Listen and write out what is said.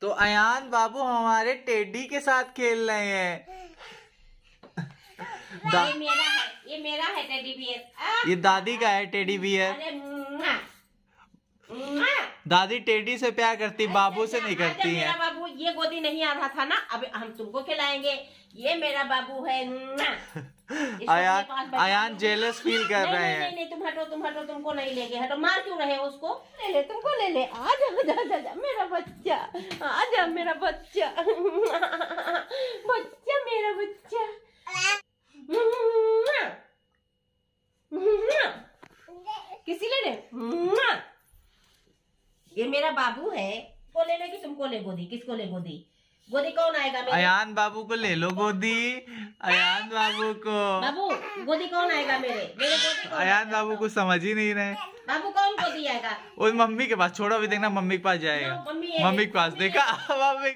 तो अयान बाबू हमारे टेडी के साथ खेल रहे हैं ये मेरा है ये मेरा है टेडी बियर ये दादी का है टेडी बियर दादी टेडी से प्यार करती बाबू से नहीं करती है बाबू ये गोदी नहीं आ रहा था ना अब हम तुमको खिलाएंगे ये मेरा बाबू है आयान, आयान जेलस फील कर रहे हैं नहीं, नहीं तुम हटो तुम हटो तुमको नहीं लेके हटो मार क्यों रहे हो उसको ले ले तुमको ले ले आ जा जा जा बच्चा हाँ, आजा मेरा बच्चा बच्चा मेरा बच्चा किसी ले ये मेरा बाबू है को ले लेगी तुमको ले गोदी किसको ले गोदी गोदी कौन आएगा मेरे अयान बाबू को ले लो गोदी अयान बाबू को बाबू गोदी कौन आएगा मेरे मेरे गोदी अयान बाबू को समझ ही नहीं रहे बाबू कौन गोदी आएगा और मम्मी के पास छोड़ो अभी देखना मम्मी के पास जाएगा मम्मी के पास देखा मम्मी